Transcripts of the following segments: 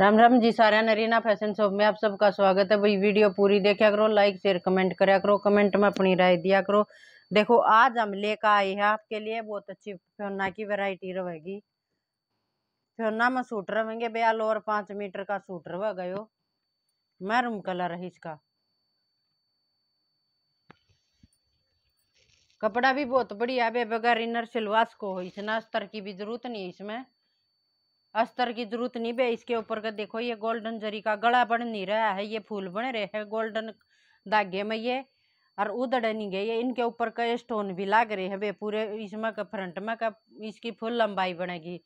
राम राम जी सारे नरीना fashion shop में आप सबका स्वागत है भाई वीडियो पूरी देखा करो लाइक शेयर कमेंट करा करो कमेंट में अपनी राय दिया करो देखो आज हम लेकर आए हैं आपके लिए बहुत अच्छी फ्योना की वैरायटी रहेगी फ्योना में सूट रहेंगे बयाल और पांच मीटर का सूट रह गयो मैरूम कलर है इसका कपड़ा भी बहुत बढ़िया बे बगैर इनर सिलवास को इतना स्तर की भी जरूरत नहीं इसमें अस्तर की जरूरत नहीं बे इसके ऊपर का देखो ये गोल्डन जरी का गला बन नहीं रहा है ये फूल बन रहे हैं गोल्डन धागे में ये और उधड़ नहीं गए इनके ऊपर का स्टोन भी लाग रहे हैं बे पूरे इसमें का फ्रंट में का इसकी फुल लंबाई बनेगी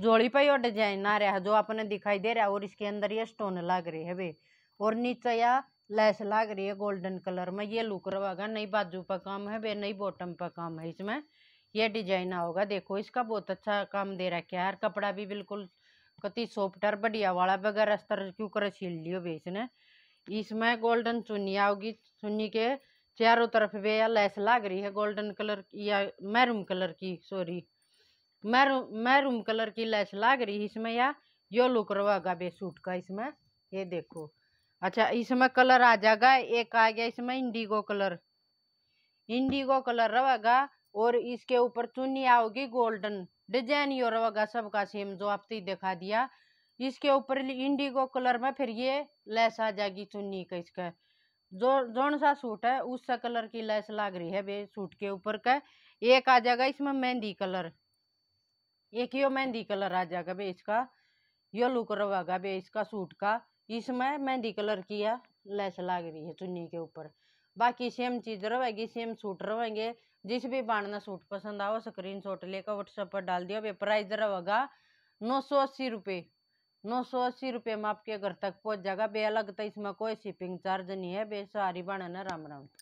जोड़ी पर और डिजाइन आ रहा है जो आपने दिखाई दे रहा है और इसके अंदर ये स्टोन लाग रहे है बे और नीचे या लैस लाग रही है गोल्डन कलर में ये लुक रवागा नहीं बाजू पर काम है बे नहीं बॉटम पर काम है इसमें ये डिजाइन आओगा देखो इसका बहुत अच्छा काम दे रहा है यार कपड़ा भी बिल्कुल कति और बढ़िया वाला बगैर अस्तर क्यों कर छील लियो इसने इसमें गोल्डन चुन्नी आओगी चुन्नी के चारों तरफ वे लैस लाग रही है गोल्डन कलर या मैरूम कलर की सॉरी मैरूम मैरूम कलर की लैस लाग रही है इसमें या यो लुक रहेगा बे सूट का इसमें ये देखो अच्छा इसमें कलर आ जाएगा एक आ गया इसमें इंडिगो कलर इंडिगो कलर रहेगा और इसके ऊपर चुनिया होगी गोल्डन डिजाइन ये होगा सबका सेम जो आपने दिखा दिया इसके ऊपर इंडिगो कलर में फिर ये लेस आ जाएगी चुन्नी का इसका जो जोन सा सूट है उस सा कलर की लेस लाग रही है बे सूट के ऊपर का एक आ जाएगा इसमें मेहंदी कलर एक यो मेहंदी कलर आ जाएगा भाई इसका यो लुक रहेगा भाई इसका सूट का इसमें मेहंदी कलर की है लेस लाग रही है चुन्नी के ऊपर बाकी सेम चीज़ रहेगी सेम सूट रहेंगे जिस भी बाणना सूट पसंद आओ स्क्रीन शॉट लेकर व्हाट्सएप पर डाल दिया अभी प्राइस जरा होगा नौ सौ अस्सी रुपये नौ सौ अस्सी रुपये में आपके घर तक पहुंच जाएगा बे अलग तो इसमें कोई शिपिंग चार्ज नहीं है बे सारी बाणना राम राम